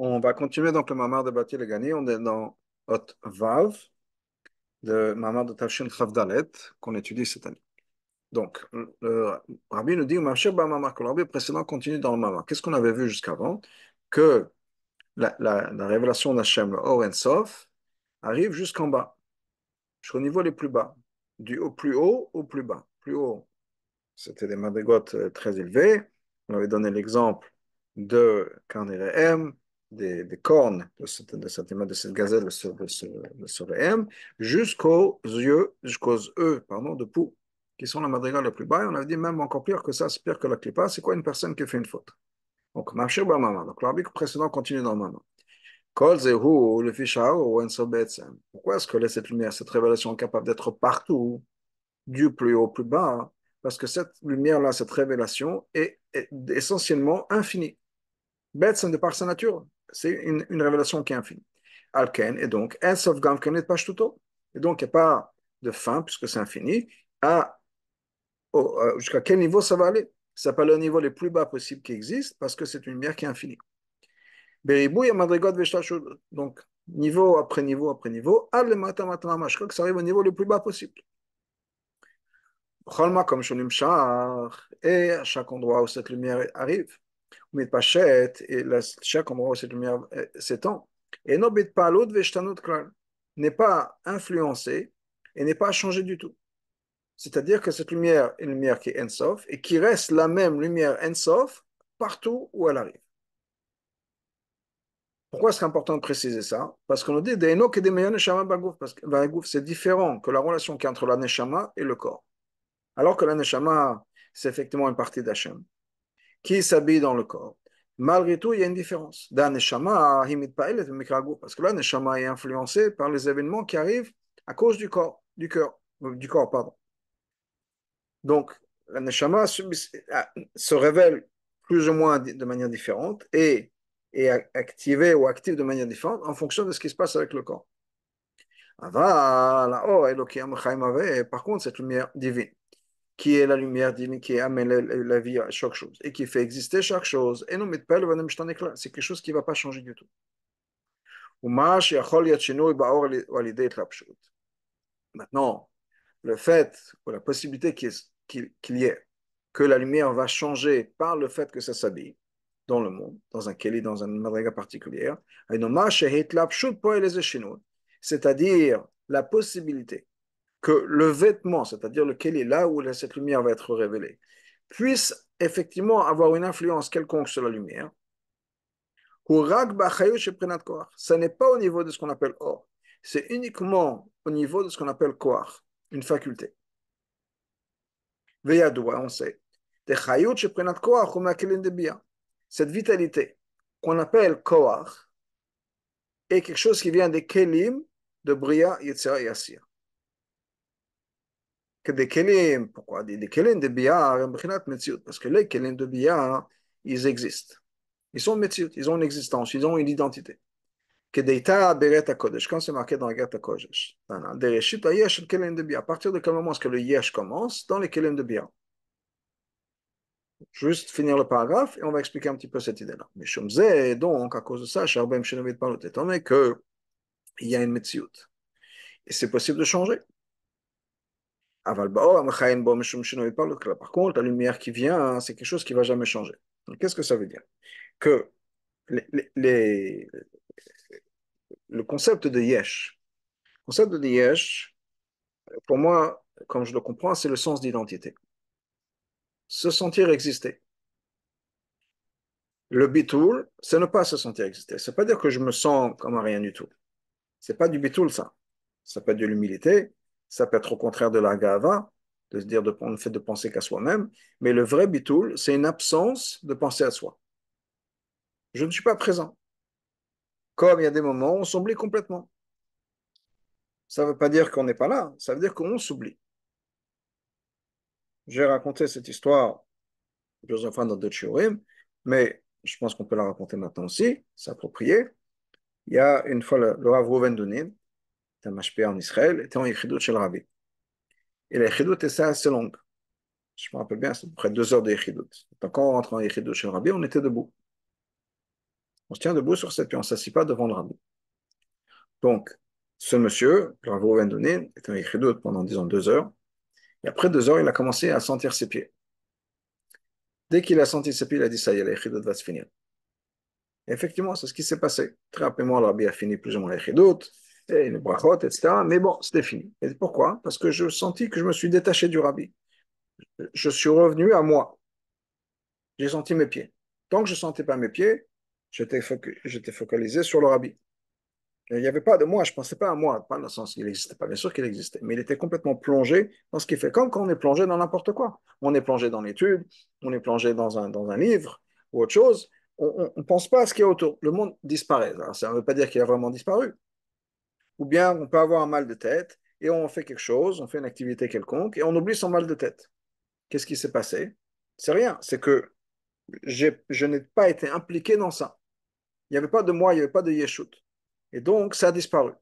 On va continuer donc le mamar de Bati Legani. On est dans Hot Vav, le mamar de Tashin Chavdalet, qu'on étudie cette année. Donc, le Rabbi nous dit, que le Rabbi précédent continue dans le mamar. Qu'est-ce qu'on avait vu jusqu'avant Que la, révélation d'Hachem, le Or arrive jusqu'en bas, sur le niveau les plus bas, du haut, plus haut au plus bas. Plus haut, c'était des madrigotes euh, très élevées. On avait donné l'exemple de Karnere M, des, cornes de, de cette gazelle sur, sur, jusqu'aux yeux, jusqu'aux œufs, pardon, de poux, qui sont la madrigale la plus bas. Et on avait dit même encore pire que ça, c'est pire que la clipa, c'est quoi une personne qui fait une faute Donc, marcher maman. Donc, l'arbitre précédent continue dans le Pourquoi est-ce que cette lumière, cette révélation est capable d'être partout, du plus haut au plus bas Parce que cette lumière-là, cette révélation est, essentiellement infinie. Bête, de par sa nature. C'est une, révélation qui est infinie. Alken, est donc, Et donc, il n'y a pas de fin, puisque c'est infini, à, euh, jusqu'à quel niveau ça va aller Ça pas le niveau le plus bas possible qui existe, parce que c'est une lumière qui est infinie. Donc, niveau après niveau après niveau, al que ça arrive au niveau le plus bas possible. comme et à chaque endroit où cette lumière arrive. Pachet, et la, chaque on voit, cette lumière euh, s'étend, et pas l'autre Veshtanut Klal, n'est pas influencé et n'est pas changé du tout. C'est-à-dire que cette lumière est une lumière qui est Ensof et qui reste la même lumière Ensof partout où elle arrive. Pourquoi est-ce important de préciser ça Parce qu'on nous dit Neshama Bagouf, ben parce que Bagouf, ben c'est différent que la relation qui a entre la Neshama et le corps. Alors que la Neshama, c'est effectivement une partie d'Hachem qui s'habille dans le corps. Malgré tout, il y a une différence. parce que là, neshama est influencé par les événements qui arrivent à cause du corps, du cœur, euh, du corps, pardon. Donc, la neshama euh, se révèle plus ou moins de manière différente et est activé ou active de manière différente en fonction de ce qui se passe avec le corps. Ah, oh, par contre, cette lumière divine, qui est la lumière qui amène la, vie à chaque chose et qui fait exister chaque chose. Et nous, c'est quelque chose qui ne va pas changer du tout. Maintenant, le fait ou la possibilité qu'il y ait que la lumière va changer par le fait que ça s'habille dans le monde, dans un keli, dans un madriga particulière, c'est-à-dire la possibilité que le vêtement, c'est-à-dire lequel est là où cette lumière va être révélée, puisse effectivement avoir une influence quelconque sur la lumière, ce n'est pas au niveau de ce qu'on appelle or, c'est uniquement au niveau de ce qu'on appelle koar, une faculté. Veyadoua, on sait. Cette vitalité qu'on appelle koar est quelque chose qui vient des kelim de Bria, Yitzhak et Asir que des kelim. Pourquoi des, des kelim de biyar, parce que les kelim de biyar, ils existent. Ils sont metziut ils ont une existence, ils ont une identité. que Quand c'est marqué dans la de Kodesh, à partir de quel moment est-ce que le yesh commence dans les kelim de biyar Juste finir le paragraphe et on va expliquer un petit peu cette idée-là. Mais donc, à cause de ça, Sharbem pas Palut, étant donné qu'il y a une metziut et c'est possible de changer. Par contre, la lumière qui vient, c'est quelque chose qui ne va jamais changer. Qu'est-ce que ça veut dire Que les, le concept de Yesh, concept de Yesh, pour moi, comme je le comprends, c'est le sens d'identité. Se sentir exister. Le bitoul, c'est ne pas se sentir exister. C'est pas dire que je me sens comme un rien du tout. C'est pas du bitoul, ça. Ça peut être de l'humilité, ça peut être au contraire de la gava, de se dire de, le fait de penser qu'à soi-même, mais le vrai bitoul, c'est une absence de penser à soi. Je ne suis pas présent. Comme il y a des moments où on s'oublie complètement. Ça ne veut pas dire qu'on n'est pas là, ça veut dire qu'on s'oublie. J'ai raconté cette histoire plusieurs fois dans d'autres shiurim, mais je pense qu'on peut la raconter maintenant aussi, s'approprier. Il y a une fois le, Rav un mashpia en Israël, était en Yechidut chez le Rabbi. Et la Yechidut était assez longue. Je me rappelle bien, c'est à peu près deux heures de Yechidut. Donc quand on rentre en Yechidut chez le Rabbi, on était debout. On se tient debout sur cette, puis on ne s'assit pas devant le Rabbi. Donc, ce monsieur, le Rabbi était en Yechidut pendant, disons, deux heures. Et après deux heures, il a commencé à sentir ses pieds. Dès qu'il a senti ses pieds, il a dit, ça y est, la va se finir. effectivement, c'est ce qui s'est passé. Très rapidement, le Rabbi a fini plus ou moins la une brachot, etc. Mais bon, c'était fini. Et pourquoi Parce que je sentis que je me suis détaché du rabbi. Je suis revenu à moi. J'ai senti mes pieds. Tant que je ne sentais pas mes pieds, j'étais focalisé sur le rabbi. Il n'y avait pas de moi, je ne pensais pas à moi, pas dans le sens qu'il n'existait pas, bien sûr qu'il existait, mais il était complètement plongé dans ce qui fait. Comme quand on est plongé dans n'importe quoi. On est plongé dans l'étude, on est plongé dans un, dans un livre ou autre chose, on ne pense pas à ce qui est autour. Le monde disparaît. ça ne veut pas dire qu'il a vraiment disparu, ou bien on peut avoir un mal de tête et on fait quelque chose, on fait une activité quelconque et on oublie son mal de tête. Qu'est-ce qui s'est passé C'est rien, c'est que je n'ai pas été impliqué dans ça. Il n'y avait pas de moi, il n'y avait pas de Yeshut. Et donc, ça a disparu.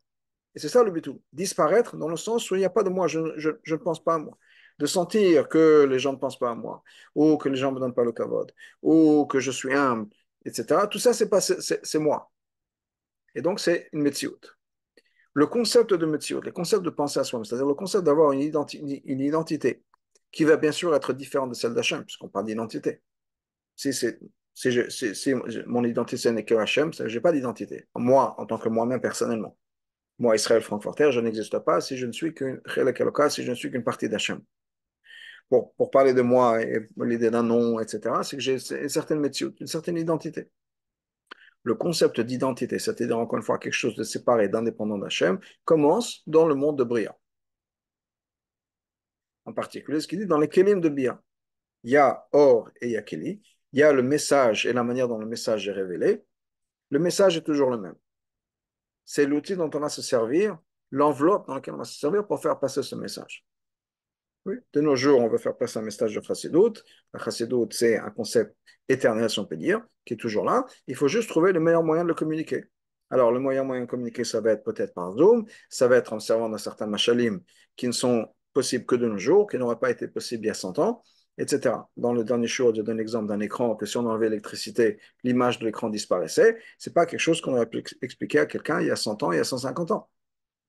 Et c'est ça le tout Disparaître dans le sens où il n'y a pas de moi, je, ne pense pas à moi. De sentir que les gens ne pensent pas à moi, ou que les gens ne me donnent pas le kavod, ou que je suis humble, etc. Tout ça, c'est moi. Et donc, c'est une métiote le concept de Metsiot, le concept de penser à soi-même, c'est-à-dire le concept d'avoir une, identité qui va bien sûr être différente de celle d'Hachem, puisqu'on parle d'identité. Si, mon identité n'est que Hachem, je n'ai pas d'identité. Moi, en tant que moi-même personnellement. Moi, Israël Frankfurter, je n'existe pas si je ne suis qu'une si je ne suis qu'une partie d'Hachem. Pour, pour, parler de moi et l'idée d'un nom, etc., c'est que j'ai une certaine une certaine identité le concept d'identité, c'est-à-dire encore une fois quelque chose de séparé, d'indépendant d'Hachem, commence dans le monde de Bria. En particulier, ce qu'il dit dans les Kelim de Bria. Il y a Or et il y a Il y a le message et la manière dont le message est révélé. Le message est toujours le même. C'est l'outil dont on va se servir, l'enveloppe dans laquelle on va se servir pour faire passer ce message. De nos jours, on veut faire passer un message de d'autre. La d'autre, c'est un concept éternel, si on peut dire, qui est toujours là. Il faut juste trouver le meilleur moyen de le communiquer. Alors, le moyen moyen de communiquer, ça va être peut-être par Zoom, ça va être en servant d'un certain machalim qui ne sont possibles que de nos jours, qui n'auraient pas été possibles il y a 100 ans, etc. Dans le dernier show, je donne l'exemple d'un écran que si on enlevait l'électricité, l'image de l'écran disparaissait. C'est pas quelque chose qu'on aurait pu expliquer à quelqu'un il y a 100 ans, il y a 150 ans.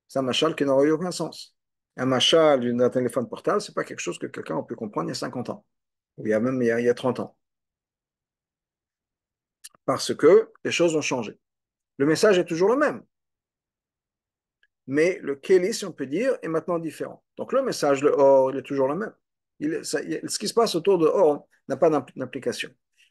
C'est un machal qui n'aurait eu aucun sens un machin d'un téléphone portable, c'est pas quelque chose que quelqu'un a pu comprendre il y a 50 ans, ou il y a même il y a, 30 ans. Parce que les choses ont changé. Le message est toujours le même. Mais le kelly, si on peut dire, est maintenant différent. Donc le message, le or, il est toujours le même. ce qui se passe autour de or n'a pas d'implication.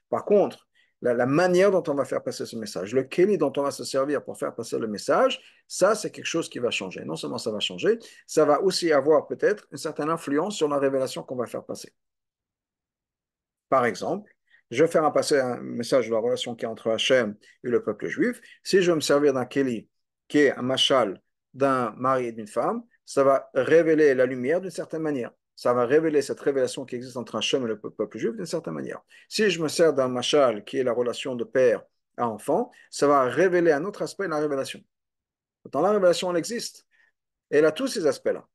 Par contre, la, manière dont on va faire passer ce message, le Kelly dont on va se servir pour faire passer le message, ça c'est quelque chose qui va changer. Non seulement ça va changer, ça va aussi avoir peut-être une certaine influence sur la révélation qu'on va faire passer. Par exemple, je vais faire passer un message de la relation qui est entre Hachem et le peuple juif. Si je veux me servir d'un keli qui est un machal d'un mari et d'une femme, ça va révéler la lumière d'une certaine manière ça va révéler cette révélation qui existe entre un chum et le peuple juif d'une certaine manière. Si je me sers d'un machal, qui est la relation de père à enfant, ça va révéler un autre aspect de la révélation. Dans la révélation, elle existe. elle a tous ces aspects-là.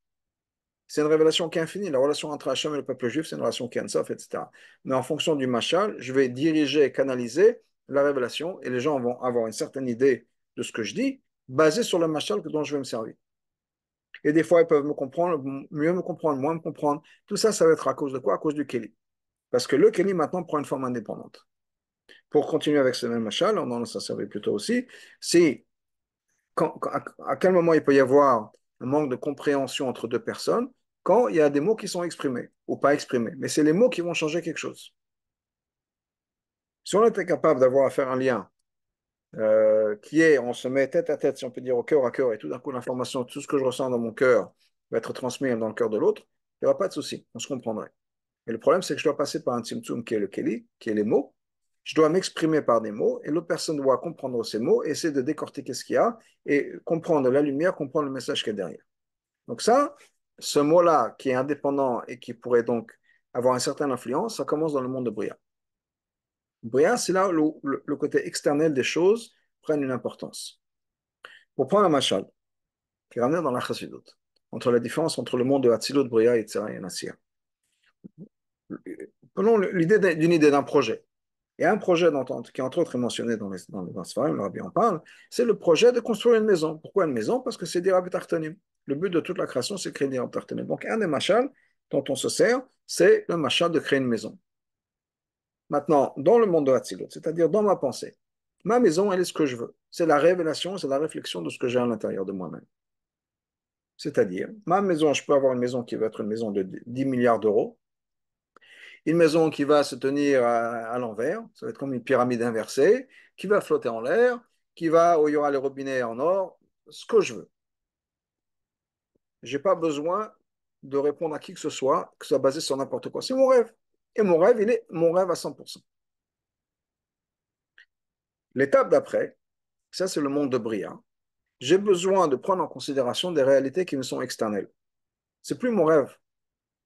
C'est une révélation qui est infinie. La relation entre un chum et le peuple juif, c'est une relation qui est etc. Mais en fonction du machal, je vais diriger et canaliser la révélation et les gens vont avoir une certaine idée de ce que je dis basée sur le machal dont je vais me servir. Et des fois, ils peuvent me comprendre, mieux me comprendre, moins me comprendre. Tout ça, ça va être à cause de quoi À cause du Kelly. Parce que le Kelly, maintenant, prend une forme indépendante. Pour continuer avec ce même machal, on en a servi plus tôt aussi, c'est à quel moment il peut y avoir un manque de compréhension entre deux personnes quand il y a des mots qui sont exprimés ou pas exprimés. Mais c'est les mots qui vont changer quelque chose. Si on était capable d'avoir à faire un lien euh, qui est, on se met tête à tête, si on peut dire, au cœur à cœur, et tout d'un coup, l'information, tout ce que je ressens dans mon cœur va être transmis dans le cœur de l'autre, il n'y aura pas de souci, on se comprendrait. Et le problème, c'est que je dois passer par un tsum qui est le Kelly, qui est les mots. Je dois m'exprimer par des mots, et l'autre personne doit comprendre ces mots, essayer de décortiquer ce qu'il y a, et comprendre la lumière, comprendre le message qui est derrière. Donc ça, ce mot-là, qui est indépendant et qui pourrait donc avoir une certaine influence, ça commence dans le monde de Bria. Bria, c'est là où le, côté externe des choses prennent une importance. Pour prendre un machal, qui est dans la entre la différence entre le monde de Hatzilut, Bria, etc. et Nassir. Prenons l'idée d'une idée d'un projet. Et un projet d'entente qui, entre autres, est mentionné dans les, dans les le en parle, c'est le projet de construire une maison. Pourquoi une maison Parce que c'est des Rabbi Tartanim. Le but de toute la création, c'est de créer des Rabbi Donc, un des machals dont on se sert, c'est le machal de créer une maison. Maintenant, dans le monde de Hatzilut, c'est-à-dire dans ma pensée, ma maison, elle est ce que je veux. C'est la révélation, c'est la réflexion de ce que j'ai à l'intérieur de moi-même. C'est-à-dire, ma maison, je peux avoir une maison qui va être une maison de 10 milliards d'euros, une maison qui va se tenir à, l'envers, ça va être comme une pyramide inversée, qui va flotter en l'air, qui va où il y aura les robinets en or, ce que je veux. Je n'ai pas besoin de répondre à qui que ce soit, que ce soit basé sur n'importe quoi. C'est mon rêve. Et mon rêve, il est mon rêve à 100%. L'étape d'après, ça c'est le monde de Bria. J'ai besoin de prendre en considération des réalités qui me sont externelles. n'est plus mon rêve.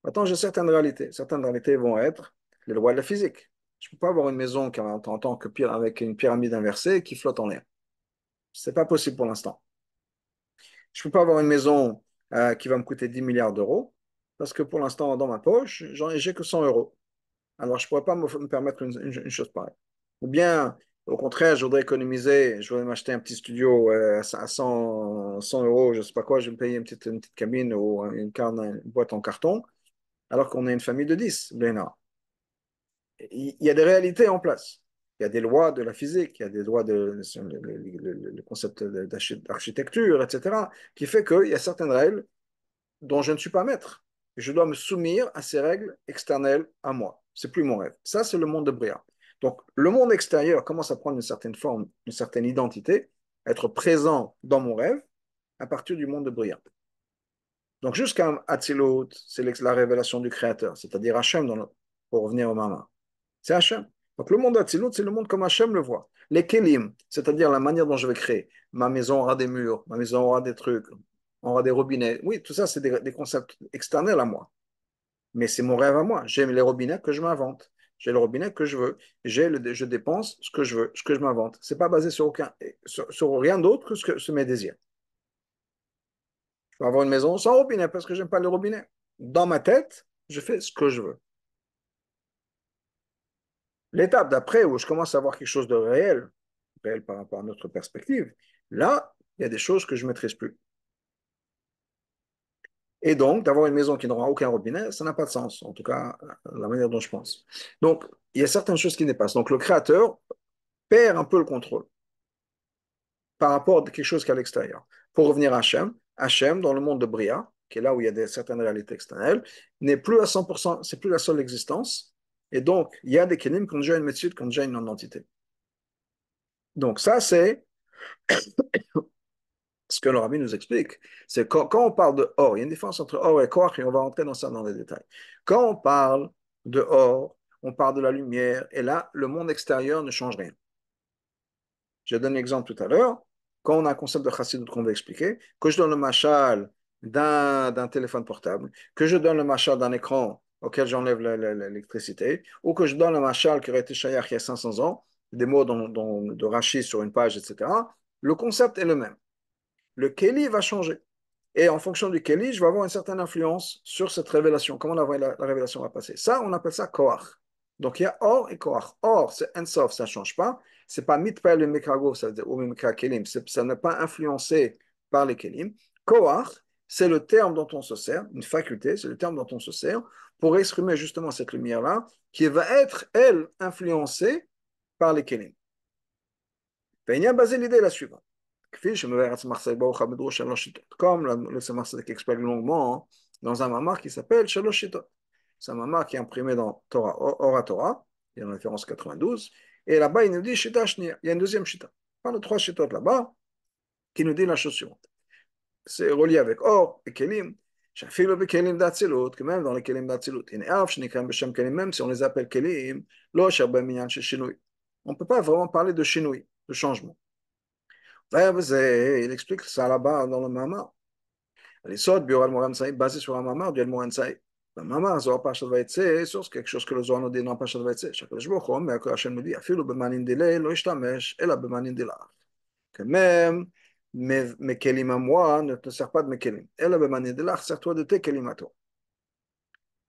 Maintenant, j'ai certaines réalités. Certaines réalités vont être les lois de la physique. Je ne peux pas avoir une maison qui en tant que pire avec une pyramide inversée qui flotte en l'air. C'est pas possible pour l'instant. Je ne peux pas avoir une maison euh, qui va me coûter 10 milliards d'euros parce que pour l'instant, dans ma poche, j'en ai que 100 euros alors je ne pourrais pas me, permettre une, chose pareille. Ou bien, au contraire, je voudrais économiser, je voudrais m'acheter un petit studio euh, à 100, euros, je ne sais pas quoi, je vais me payer une petite, petite cabine ou une, boîte en carton, alors qu'on est une famille de 10. Il y a des réalités en place. Il y a des lois de la physique, il y a des lois de le, concept d'architecture, etc., qui fait qu'il y a certaines règles dont je ne suis pas maître. Je dois me soumettre à ces règles externelles à moi c'est plus mon rêve. Ça, c'est le monde de Bria. Donc, le monde extérieur commence à prendre une certaine forme, une certaine identité, être présent dans mon rêve à partir du monde de Bria. Donc, jusqu'à Atzilut, c'est la révélation du Créateur, c'est-à-dire Hachem, dans pour revenir au Mama. C'est Hachem. Donc, le monde Atzilut, c'est le monde comme Hachem le voit. Les Kelim, c'est-à-dire la manière dont je vais créer. Ma maison aura des murs, ma maison aura des trucs, aura des robinets. Oui, tout ça, c'est des, des concepts externels à moi mais c'est mon rêve à moi. J'aime les robinets que je m'invente. J'ai le robinet que je veux. J'ai le, je dépense ce que je veux, ce que je m'invente. C'est pas basé sur aucun, sur, rien d'autre que ce que ce mes désirs. Je vais avoir une maison sans robinet parce que j'aime pas le robinet. Dans ma tête, je fais ce que je veux. L'étape d'après où je commence à avoir quelque chose de réel, réel par rapport à notre perspective, là, il y a des choses que je ne maîtrise plus. Et donc, d'avoir une maison qui n'aura aucun robinet, ça n'a pas de sens, en tout cas, euh, la manière dont je pense. Donc, il y a certaines choses qui dépassent. Donc, le créateur perd un peu le contrôle par rapport à quelque chose qui est à l'extérieur. Pour revenir à Hachem, Hachem, dans le monde de Bria, qui est là où il y a des, certaines réalités externes, n'est plus à 100%, c'est plus la seule existence. Et donc, il y a des kénimes qui ont déjà une méthode, qui ont déjà une identité. Donc, ça, c'est ce que le rabbi nous explique, c'est quand, on parle de or, il y a une différence entre or et koach, et on va rentrer dans ça dans les détails. Quand on parle de or, on parle de la lumière, et là, le monde extérieur ne change rien. Je donne l'exemple tout à l'heure, quand on a un concept de chassidut qu'on veut expliquer, que je donne le machal d'un téléphone portable, que je donne le machal d'un écran auquel j'enlève l'électricité, ou que je donne le machal qui aurait été chayach il y a 500 ans, des mots de rachis sur une page, etc., le concept est le même le keli va changer. Et en fonction du Kelly je vais avoir une certaine influence sur cette révélation, comment la, révélation va passer. Ça, on appelle ça Koach. Donc il y a Or et Koach. Or, c'est Ensof, ça ne change pas. Ce n'est pas Mitpel et Mikrago, ça veut dire, ou Mikra Kelim, ça n'est pas influencé par les Kelim. Koach, c'est le terme dont on se sert, une faculté, c'est le terme dont on se sert pour exprimer justement cette lumière-là qui va être, elle, influencée par les Kelim. Ben, il basé l'idée la suivante. Kfir Shemverat Marseille Baruch Hamidro Shalosh Comme le Semarseille explique longuement dans un mamar qui s'appelle Shloshitot. C'est un mamar qui est imprimé dans Torah, Ora Torah, il y a une référence 92. Et là-bas, il nous dit Shita Il y a une deuxième Shita. Pas enfin, le trois Shitot là-bas, qui nous dit la chose suivante. C'est relié avec Or et Kelim. שאפילו on דאצילות, כמהם Kelim לכלים il y a שנקראים בשם כלים מהם, si on les appelle Kelim, הרבה מניין של שינוי. On ne peut pas vraiment parler de שינוי, de changement il explique ça là-bas dans le Mama. Les sortes biorel Moramsaï, basé sur un Mamar du El Moramsaï. Le Mamar, Zohar Pachat Vaïtse, C'est quelque chose que le Zohar nous dit dans Pachat Vaïtse. Chaque jour, on met que Hachem nous dit, Afilu bemanin dile, lo ishtamesh, ela bemanin dilach. Que même mes kelim à moi ne te sert pas de mes kelim. Ela bemanin dilach, sers-toi de tes kelim à toi.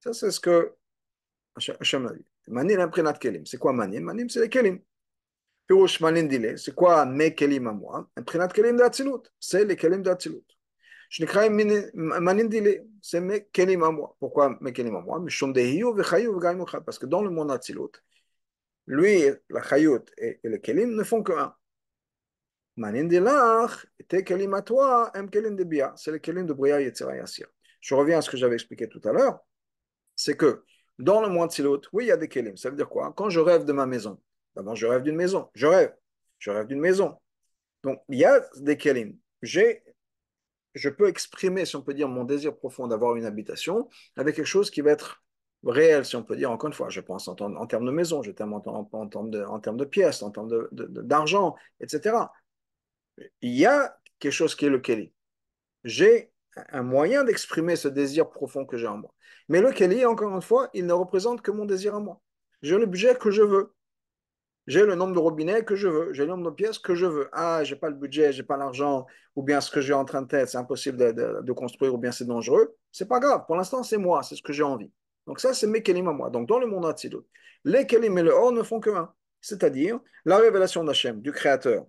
Ça, c'est ce que Hachem nous dit. Manin imprénat kelim. C'est quoi manin Manin, c'est les kelim. Pirush Malin Dile, c'est quoi mes kelim à moi kelim d'Atsilut, c'est les kelim d'Atsilut. Je ne crains Malin c'est mes kelim à moi. Pourquoi mes kelim à moi parce que dans le monde d'Atsilut, lui, la Chayut et le kelim ne font qu'un. Malin Dilach, tes kelim à toi, kelim de Bia, c'est les kelim de Bria Yetzira Yassir. Je reviens à ce que j'avais expliqué tout à l'heure, c'est que dans le monde d'Atsilut, oui, il y a des kelim. Ça veut dire quoi Quand je rêve de ma maison, D'abord, je rêve d'une maison. Je rêve. Je rêve d'une maison. Donc, il y a des kelim. J'ai, je peux exprimer, si on peut dire, mon désir profond d'avoir une habitation avec quelque chose qui va être réel, si on peut dire, encore une fois, je pense en, termes de maison, je en, termes de, en termes de pièces, en termes de, d'argent, etc. Il y a quelque chose qui est le Kelly. J'ai un moyen d'exprimer ce désir profond que j'ai en moi. Mais le Kelly, encore une fois, il ne représente que mon désir à moi. J'ai l'objet que je veux j'ai le nombre de robinets que je veux, j'ai le nombre de pièces que je veux. Ah, j'ai pas le budget, j'ai pas l'argent, ou bien ce que j'ai en train de tête, c'est impossible de, construire, ou bien c'est dangereux. C'est pas grave. Pour l'instant, c'est moi, c'est ce que j'ai envie. Donc ça, c'est mes kelim à moi. Donc dans le monde Hatzilut, les kelim et le or ne font que C'est-à-dire la révélation d'Hachem, du Créateur,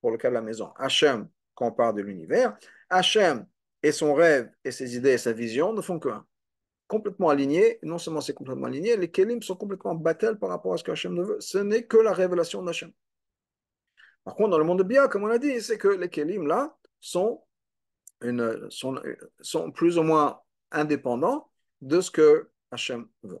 pour le cas de la maison. Hachem, quand on parle de l'univers, Hachem et son rêve et ses idées et sa vision ne font que complètement aligné. Non seulement c'est complètement aligné, les kelim sont complètement bâtels par rapport à ce que ne veut. Ce n'est que la révélation d'Hachem. Par contre, dans le monde de Bia, comme on l'a dit, c'est que les kelim, là, sont, une, sont, sont plus ou moins indépendants de ce que Hachem veut.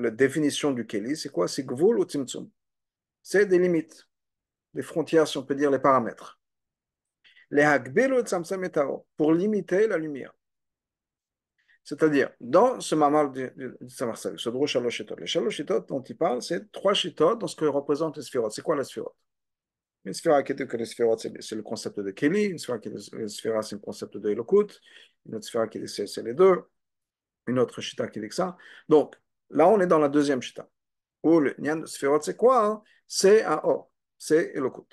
la définition du Kelly, c'est quoi C'est Gvul ou C'est des limites, des frontières, si on peut dire, les paramètres. Les et ou pour limiter la lumière. C'est-à-dire, dans ce mamal de saint du ce drôle les Shaloshithot dont il parle, c'est trois shitot dans ce que représente les sphérotes. C'est quoi la sphérote Une sphéra qui est que les sphérotes, c'est le concept de Kelly, une sphéra qui est c'est le concept de Elokut, une autre sphéra qui est c'est les deux, une autre Shita qui dit que ça. Donc, Là, on est dans la deuxième chita. Où le Nyan Sfirot, c'est quoi hein? C'est un or. C'est Elokut.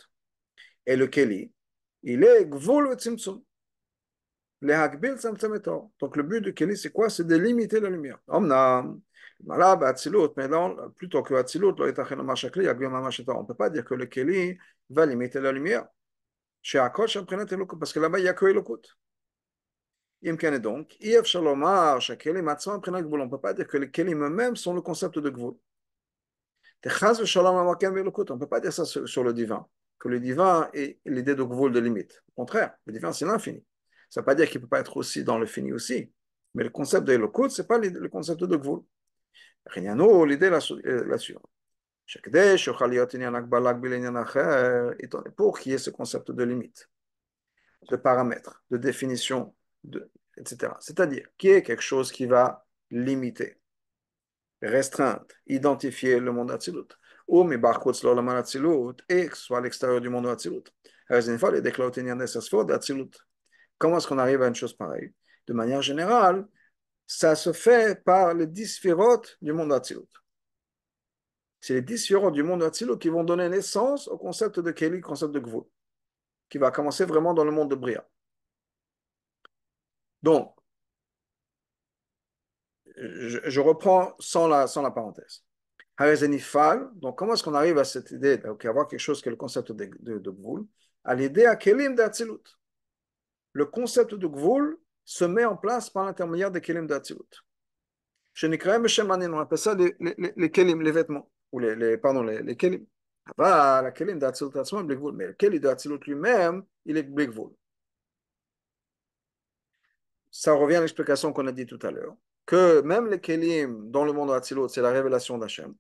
Et le Keli, il est Gvul Tzimtzum. Le Hakbil Tzimtzumetor. Donc, le but du Keli, c'est quoi C'est de limiter la lumière. Omnam. Mais là, mais là, plutôt que Atzilut, on ne peut pas dire que le Keli va limiter la lumière. Chez Akosh, parce que là-bas, il n'y a que Elokut donc, On ne peut pas dire que les Kelim eux-mêmes sont le concept de Gvoul. On ne peut pas dire ça sur le divin, que le divin est l'idée de Gvoul de limite. Au contraire, le divin c'est l'infini. Ça ne veut pas dire qu'il ne peut pas être aussi dans le fini aussi. Mais le concept de Elokut, ce n'est pas le concept de Gvoul. d'autre, l'idée euh, la suivante. Pour qu'il y ait ce concept de limite, de paramètre, de définition de, c'est-à-dire qui est quelque chose qui va limiter, restreindre, identifier le monde Atzilut Ou Mibarkutz l'Olam Hatzilut, et que ce soit à l'extérieur du monde Atzilut Comment est-ce qu'on arrive à une chose pareille De manière générale, ça se fait par les dix du monde Atzilut C'est les dix du monde Atzilut qui vont donner naissance au concept de Keli, concept de Gvou, qui va commencer vraiment dans le monde de Bria. Donc, je, je, reprends sans la, sans la parenthèse. Donc, comment est-ce qu'on arrive à cette idée d'avoir ben, quelque chose qui est le concept de, de, Gvoul À l'idée à Kelim d'Atsilut. Le concept de Gvoul se met en place par l'intermédiaire de Kelim d'Atzilut. Chez Nikraim et on appelle ça les, les, Kelim, les vêtements, ou les, pardon, les, Kelim. Ah bah, la Kelim d'Atsilut, mais le Kelim d'Atsilut lui-même, il est Gvoul ça revient à l'explication qu'on a dit tout à l'heure, que même les Kélim dans le monde Hatsilot, c'est la révélation d'Hachem.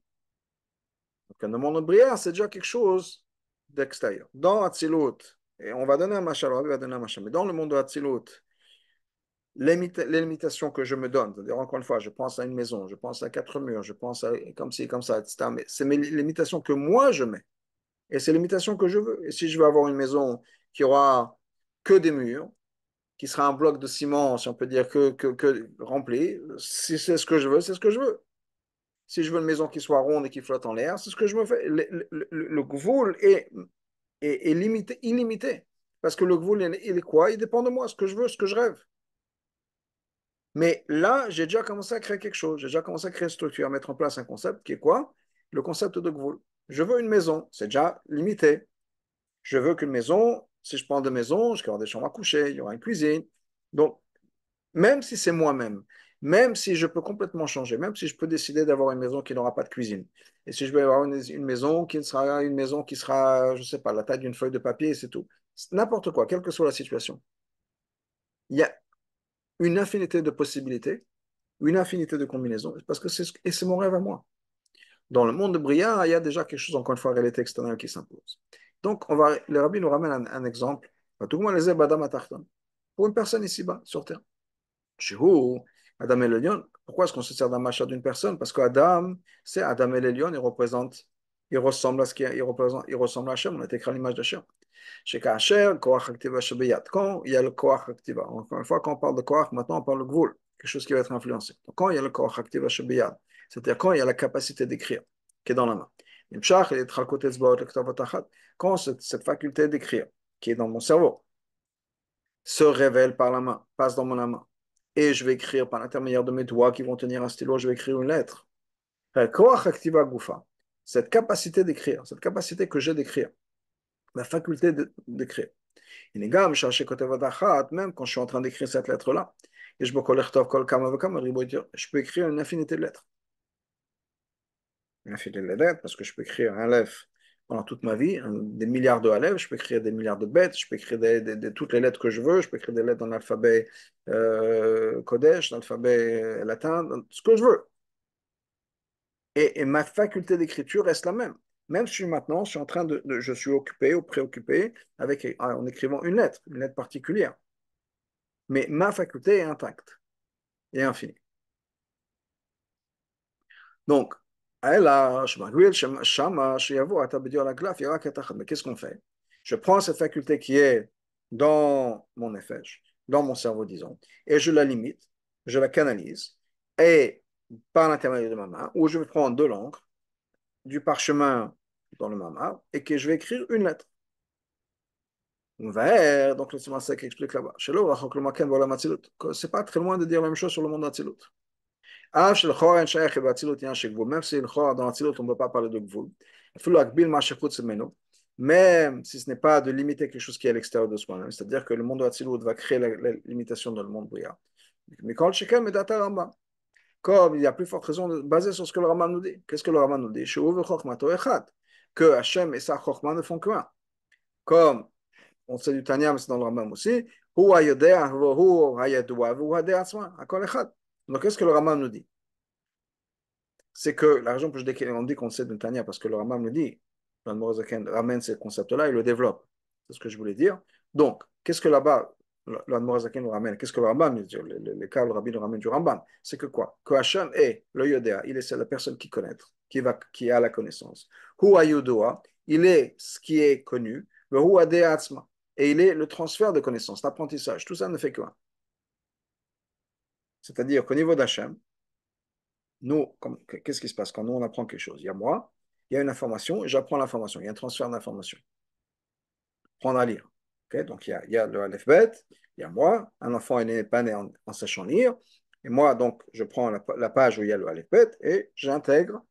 Donc, le monde Brière, c'est déjà quelque chose d'extérieur. Dans Hatsilot, et on va donner un machal, on va donner un machal, mais dans le monde Hatsilot, les limitations que je me donne, c'est-à-dire encore une fois, je pense à une maison, je pense à quatre murs, je pense à comme ci, comme ça, etc. Mais c'est les limitations que moi je mets. Et c'est les limitations que je veux. Et si je veux avoir une maison qui aura que des murs, qui sera un bloc de ciment, si on peut dire, que, que, rempli. Si c'est ce que je veux, c'est ce que je veux. Si je veux une maison qui soit ronde et qui flotte en l'air, c'est ce que je me fais. Le, le, le, gvoul est, limité, illimité. Parce que le gvoul, il, est quoi Il dépend de moi, ce que je veux, ce que je rêve. Mais là, j'ai déjà commencé à créer quelque chose. J'ai déjà commencé à créer une structure, à mettre en place un concept qui est quoi Le concept de gvoul. Je veux une maison, c'est déjà limité. Je veux qu'une maison si je prends de maisons, je vais avoir des chambres à coucher, il y aura une cuisine. Donc, même si c'est moi-même, même si je peux complètement changer, même si je peux décider d'avoir une maison qui n'aura pas de cuisine, et si je vais avoir une, maison qui sera une maison qui sera, je sais pas, la taille d'une feuille de papier, c'est tout. N'importe quoi, quelle que soit la situation. Il y a une infinité de possibilités, une infinité de combinaisons, parce que c'est et c'est mon rêve à moi. Dans le monde de Briard, il y a déjà quelque chose, encore une fois, réalité externe qui s'impose. Donc, on va, le rabbi nous ramène un, un exemple. Pour une personne ici-bas, sur terre. Chez Adam et pourquoi est-ce qu'on se sert d'un machin d'une personne Parce qu'Adam, c'est Adam et Lion, il représente, il ressemble à ce qu'il représente, il ressemble à Hachem, on a écrit à l'image d'Hachem. Chez Koach Aktiva Quand il y a le Koach Aktiva, encore une fois, quand on parle de Koach, maintenant on parle de Gvoul, quelque chose qui va être influencé. quand il y a le Koach Aktiva c'est-à-dire quand il y a la capacité d'écrire qui est dans la main. Quand cette faculté d'écrire, qui est dans mon cerveau, se révèle par la main, passe dans mon âme et je vais écrire par l'intermédiaire de mes doigts qui vont tenir un stylo, je vais écrire une lettre. Euh, cette capacité d'écrire, cette capacité que j'ai d'écrire, la faculté d'écrire. Il côté même quand je suis en train d'écrire cette lettre-là, et je me je peux écrire une infinité de lettres lettres, parce que je peux écrire un lef pendant toute ma vie, des milliards de Lf, je peux écrire des milliards de bêtes, je peux écrire des, toutes les lettres que je veux, je peux écrire des lettres dans l'alphabet euh, Kodesh, dans l'alphabet euh, latin, dans ce que je veux. Et, ma faculté d'écriture reste la même. Même si maintenant, je suis en train de, je suis occupé ou préoccupé avec, euh, en écrivant une lettre, une lettre particulière. Mais ma faculté est intacte et infinie. Donc, mais Qu'est-ce qu'on fait Je prends cette faculté qui est dans mon effet, dans mon cerveau, disons, et je la limite, je la canalise, et par l'intermédiaire de ma main, où je vais prendre de l'encre, du parchemin dans le mama, et que je vais écrire une lettre. Donc, le sec explique là-bas. C'est pas très loin de dire la même chose sur le monde d'Atsilut. Même si Chor dans l'Atsilut, on ne peut pas parler de Gvoul. même si ce n'est pas de limiter quelque chose qui est à l'extérieur de soi-même. C'est-à-dire que le monde Atsilut va créer la, limitation dans le monde Bria. Mais quand est comme il y a plus forte raison de baser sur ce que le Rama nous dit. Qu'est-ce que le Rama nous dit Que Hachem et sa Chokma ne font qu'un. Comme on sait du Taniyam c'est dans le Rama aussi. Donc, qu'est-ce que le Rambam nous dit C'est que la raison pour laquelle on dit qu'on sait de Tania, parce que le Rambam nous dit, l'Anne ramène ce concept là et le développe. C'est ce que je voulais dire. Donc, qu'est-ce que là-bas, l'Anne nous ramène Qu'est-ce que le Rambam nous dit le, le, le, le Rabbi nous ramène du Rambam. C'est que quoi Que Hashem est le Yodéa, il est la personne qui connaît, qui, va, qui a la connaissance. Hu Yodoa, il est ce qui est connu, le Hu Atzma. Et il est le transfert de connaissances, l'apprentissage. Tout ça ne fait qu'un. C'est-à-dire qu'au niveau d'Hachem, nous, qu'est-ce qui se passe quand nous on apprend quelque chose Il y a moi, il y a une information, j'apprends l'information, il y a un transfert d'information. Prendre à lire. donc il y, a, il y a le alphabet, il y a moi, un enfant n'est pas né en, sachant lire, et moi donc je prends la, page où il y a le alphabet et j'intègre,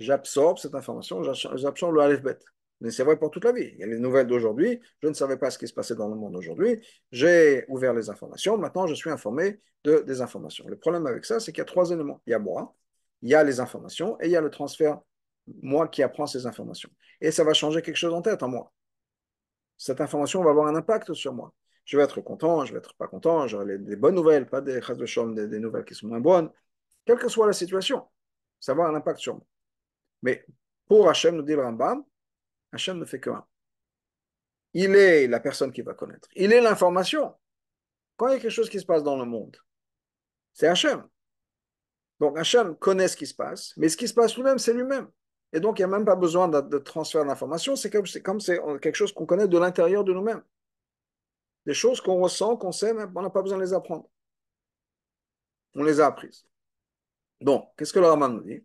j'absorbe cette information, j'absorbe le alphabet. Mais c'est vrai pour toute la vie. Il y a les nouvelles d'aujourd'hui. Je ne savais pas ce qui se passait dans le monde aujourd'hui. J'ai ouvert les informations. Maintenant, je suis informé de, des informations. Le problème avec ça, c'est qu'il y a trois éléments. Il y a moi, il y a les informations et il y a le transfert, moi qui apprends ces informations. Et ça va changer quelque chose en tête en moi. Cette information va avoir un impact sur moi. Je vais être content, je vais être pas content, j'aurai des bonnes nouvelles, pas des de des, des nouvelles qui sont moins bonnes. Quelle que soit la situation, ça va avoir un impact sur moi. Mais pour Hachem, nous dit le Rambam, Hachem ne fait que un. Il est la personne qui va connaître. Il est l'information. Quand il y a quelque chose qui se passe dans le monde, c'est Hachem. Donc Hachem connaît ce qui se passe, mais ce qui se passe lui-même, c'est lui-même. Et donc il n'y a même pas besoin de, transfert d'information, c'est comme c'est quelque chose qu'on connaît de l'intérieur de nous-mêmes. Des choses qu'on ressent, qu'on sait, mais on n'a pas besoin de les apprendre. On les a apprises. Donc, qu'est-ce que le Raman nous dit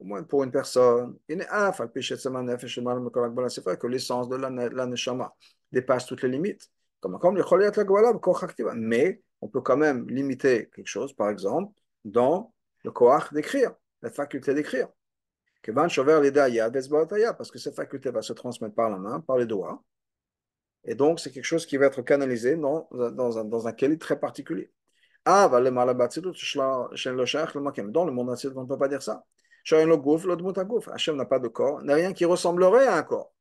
au moins pour une personne, ah, c'est que l'essence de la, la neshama dépasse toutes les limites. Mais on peut quand même limiter quelque chose, par exemple, dans le koach d'écrire, la faculté d'écrire. Parce que cette faculté va se transmettre par la main, par les doigts. Et donc, c'est quelque chose qui va être canalisé dans, dans un, dans un très particulier. Ah, dans le monde ancien on ne peut pas dire ça. Hachem n'a pas de corps, n'a rien qui ressemblerait à un corps.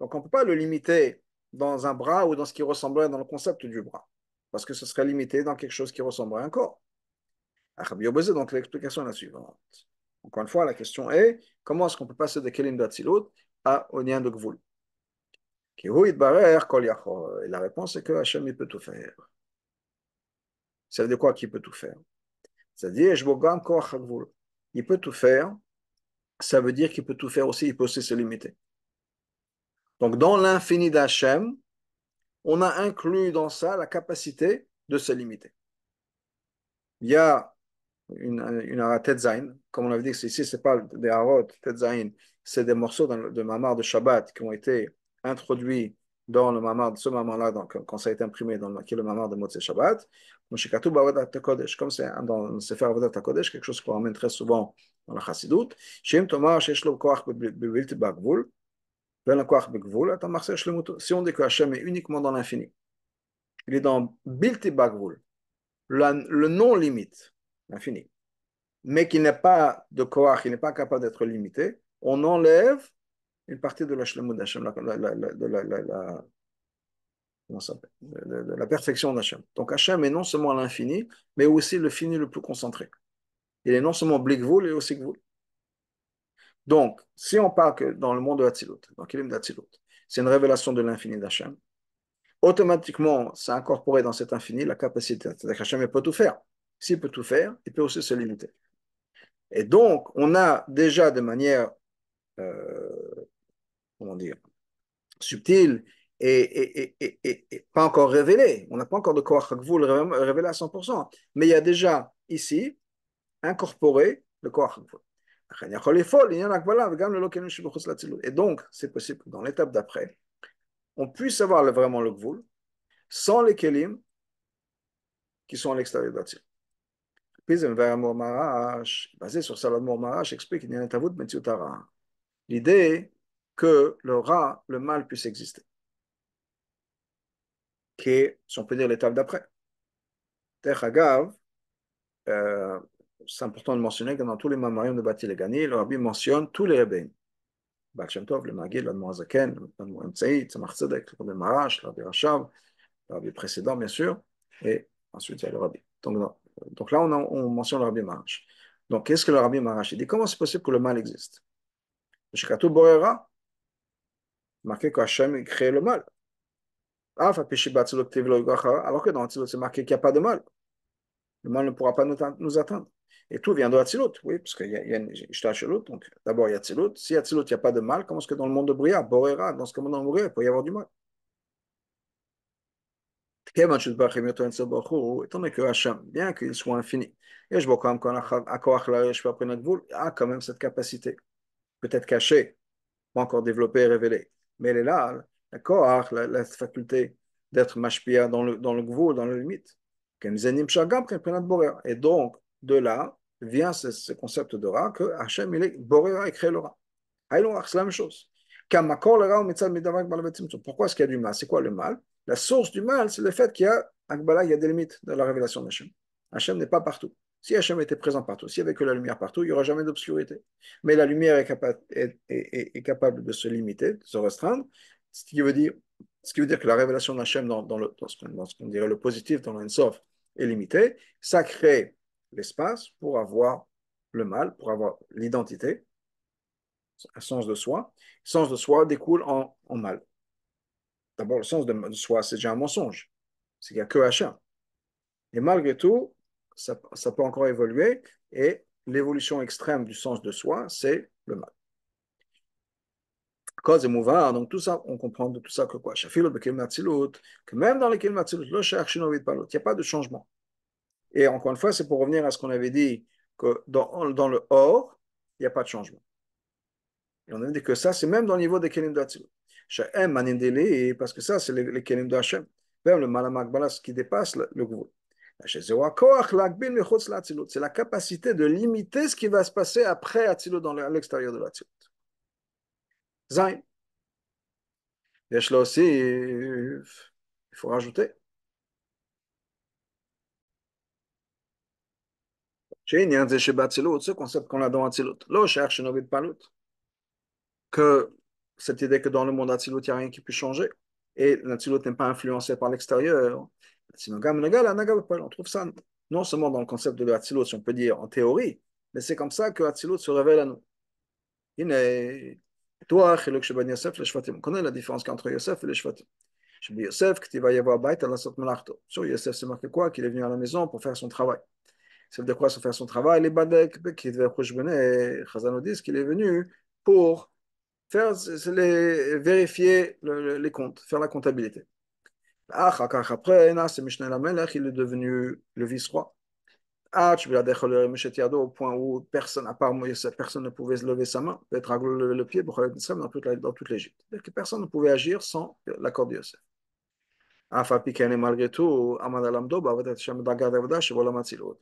Donc on ne peut pas le limiter dans un bras ou dans ce qui ressemblerait dans le concept du bras, parce que ce serait limité dans quelque chose qui ressemblerait à un corps. Ah, donc l'explication est la suivante. Encore une fois, la question est comment est-ce qu'on peut passer de Kelim d'Atsilut à Onien de Gvoul la réponse est que Hachem, il peut tout faire. cest veut dire quoi qu'il peut tout faire C'est-à-dire, je il peut tout faire, ça veut dire qu'il peut tout faire aussi, il peut aussi se limiter. Donc dans l'infini d'Hachem, on a inclus dans ça la capacité de se limiter. Il y a une, une comme on avait dit, ici ce n'est pas des Harot, c'est des morceaux de, de Mamar de Shabbat qui ont été introduits dans le mamar, ce moment là quand ça a été imprimé, dans le, qui est le mamar de Motsé Shabbat, comme c'est dans le Sefer Avodat HaKodesh, quelque chose qu'on ramène très souvent dans la Chassidut, Si on dit que Hachem est uniquement dans l'infini, il est dans le non-limite, l'infini, mais qui n'est pas de Koach, il n'est pas capable d'être limité, on enlève une partie de la d'Hachem, la, la perfection d'Hachem. Donc Hachem est non seulement l'infini, mais aussi le fini le plus concentré. Il est non seulement vous, il est aussi vous. Donc, si on parle dans le monde de Hatzilut, le c'est une révélation de l'infini d'Hachem, automatiquement, c'est incorporé dans cet infini la capacité. cest à peut tout faire. S'il peut tout faire, il peut aussi se limiter. Et donc, on a déjà de manière euh, comment dire, subtil et, et, et, et pas encore révélé. On n'a pas encore de Koach Hakvul révélé à 100%. Mais il y a déjà ici incorporé le Koach Hakvul. Et donc, c'est possible que dans l'étape d'après, on puisse avoir vraiment le Gvoul sans les Kelim qui sont à l'extérieur de la Puis, basé sur le Marash, explique qu'il y a un L'idée, que le rat, le mal, puisse exister. Qui est, si on peut dire, l'étape d'après. Euh, c'est important de mentionner que dans tous les mammariums de Bati Legani, le rabbi mentionne tous les rabbins. Bakshantov, Shem Tov, le Magid, le Moazaken, le Moemtseï, le Tzedek, le Marash, le Rabbi Rachav, le Rabbi précédent, bien sûr, et ensuite il y a le Rabbi. Donc, là, on, mentionne le Rabbi Marash. Donc, qu'est-ce que le Rabbi Marash Il dit comment c'est possible que le mal existe Shikatou Borera, marqué qu'Hachem crée le mal. Ah, alors que dans Atzilut, c'est marqué qu'il n'y a pas de mal. Le mal ne pourra pas nous, atteindre. Et tout vient de Atzilut, oui, parce qu'il y a, il y a une donc d'abord il y a y Si Atzilut, il n'y a pas de mal, comment est-ce que dans le monde de Bria, Borera, dans ce monde de Bria, il peut y avoir du mal Étant donné que Hachem, bien qu'il soit infini, et je vois a quand même cette capacité, peut-être cachée, pas encore développée et révélée, mais elle est là, la la, faculté d'être mashpia dans le, dans le gvoul, dans la limite. Et donc, de là vient ce, concept de Ra que Hachem, il est Boréra et crée le Ra. c'est la même chose. Pourquoi est-ce qu'il y a du mal C'est quoi le mal La source du mal, c'est le fait qu'il y a il y a des limites dans la révélation d'Hachem. Hachem n'est pas partout. Si Hachem était présent partout, s'il n'y avait que la lumière partout, il n'y aurait jamais d'obscurité. Mais la lumière est, est, capable de se limiter, de se restreindre, ce qui veut dire, ce qui veut dire que la révélation d'Hachem dans, dans, ce, qu'on dirait le positif, dans l'Ensof, est limitée. Ça crée l'espace pour avoir le mal, pour avoir l'identité, un sens de soi. Le sens de soi découle en, en mal. D'abord, le sens de, soi, c'est déjà un mensonge. C'est qu'il n'y a que Hachem. Et malgré tout, ça, ça peut encore évoluer, et l'évolution extrême du sens de soi, c'est le mal. Cause et donc tout ça, on comprend de tout ça que quoi que même dans les il n'y a pas de changement. Et encore une fois, c'est pour revenir à ce qu'on avait dit, que dans, dans le or, il n'y a pas de changement. Et on a dit que ça, c'est même dans le niveau des Kelim d'Atsilut. Sha'em, parce que ça, c'est les, les de d'Hachem. Même le Malamakbalas qui dépasse le, le c'est la capacité de limiter ce qui va se passer après Atzilut dans l'extérieur de l'Atzilut. Zain. je là aussi, il faut rajouter. c'est chez ce concept qu'on a dans Atzilut. Là, cherche une de Palut. Que cette idée que dans le monde Atzilut, il n'y a rien qui puisse changer. Et l'Atzilut n'est pas influencé par l'extérieur. Hein, on trouve ça non seulement dans le concept de l'Atsilot, si on peut dire en théorie, mais c'est comme ça que l'Atsilot se révèle à nous. Toi, ben Yosef, On connaît la différence entre Yosef et les Shvatim. dis Yosef, qu'il va y avoir Bait à la Malachto. Sur Yosef, c'est marqué quoi Qu'il est venu à la maison pour faire son travail. C'est de quoi se faire son travail Les Badek, qui devait disent qu'il est venu pour faire les, vérifier les comptes, faire la comptabilité. Ah, après, c'est Mishnah Lamelech, il est devenu le vice-roi. Ah, tu veux euh, la au point où personne, à part Moïse, personne ne pouvait se lever sa main, peut-être lever le pied, dans toute l'Égypte. que personne ne pouvait agir sans euh, l'accord de Yosef. Ah, malgré tout,